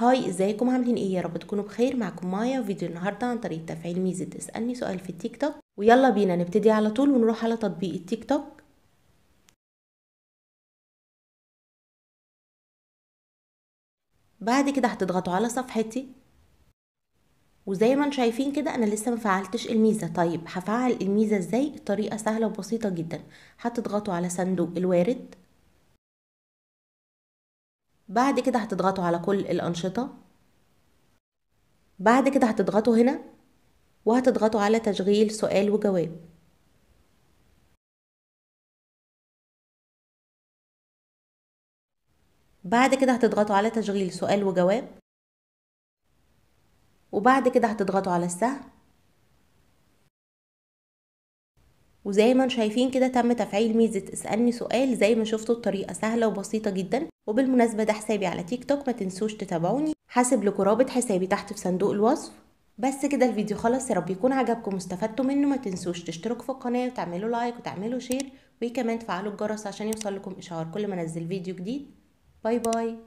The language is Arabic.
هاي ازيكم عاملين ايه يا رب تكونوا بخير معكم مايا فيديو النهارده عن طريقه تفعيل ميزه اسالني سؤال في التيك توك ويلا بينا نبتدي على طول ونروح على تطبيق التيك توك بعد كده هتضغطوا على صفحتي وزي ما انتم شايفين كده انا لسه ما فعلتش الميزه طيب هفعل الميزه ازاي الطريقه سهله وبسيطه جدا هتضغطوا على صندوق الوارد بعد كده هتضغطوا على كل الأنشطة بعد كده هتضغطوا هنا وهتضغطوا على تشغيل سؤال وجواب بعد كده هتضغطوا على تشغيل سؤال وجواب وبعد كده هتضغطوا على السهم وزي ما شايفين كده تم تفعيل ميزة اسألني سؤال زي ما شفتوا الطريقة سهلة وبسيطة جدا وبالمناسبة ده حسابي على تيك توك ما تنسوش تتابعوني حاسب لكم رابط حسابي تحت في صندوق الوصف بس كده الفيديو خلص يا رب يكون عجبكم واستفدتوا منه ما تنسوش تشتركوا في القناة وتعملوا لايك وتعملوا شير وكمان تفعلوا الجرس عشان يوصل لكم إشعار كل ما أنزل فيديو جديد باي باي